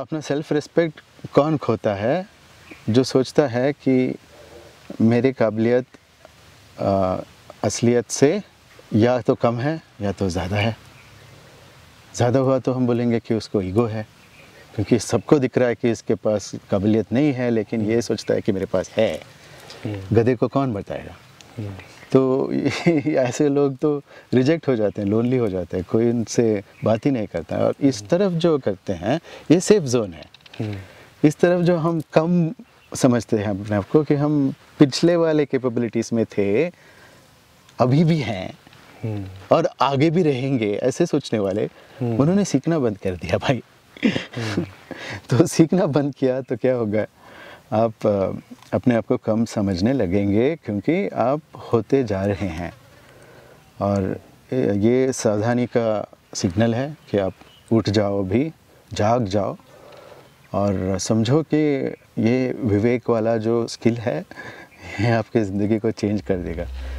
अपना self respect कौन खोता है जो सोचता है कि मेरी काबिलियत असलियत से या तो कम है या तो ज़्यादा है ज़्यादा हुआ तो हम बोलेंगे कि उसको ईगो है क्योंकि सबको दिख रहा है कि इसके पास काबिलियत नहीं है लेकिन ये सोचता है कि मेरे पास है हम्म। गधे को कौन बताएगा हम्म। तो ऐसे लोग तो रिजेक्ट हो जाते हैं लोनली हो जाते हैं कोई उनसे बात ही नहीं करता है और इस हम्म। तरफ जो करते हैं ये सेफ जोन है हम्म। इस तरफ जो हम कम समझते हैं अपने आप को कि हम पिछले वाले कैपेबिलिटीज़ में थे अभी भी हैं हम्म। और आगे भी रहेंगे ऐसे सोचने वाले उन्होंने सीखना बंद कर दिया भाई तो सीखना बंद किया तो क्या होगा आप अपने आप को कम समझने लगेंगे क्योंकि आप होते जा रहे हैं और ये सावधानी का सिग्नल है कि आप उठ जाओ भी जाग जाओ और समझो कि ये विवेक वाला जो स्किल है ये आपकी ज़िंदगी को चेंज कर देगा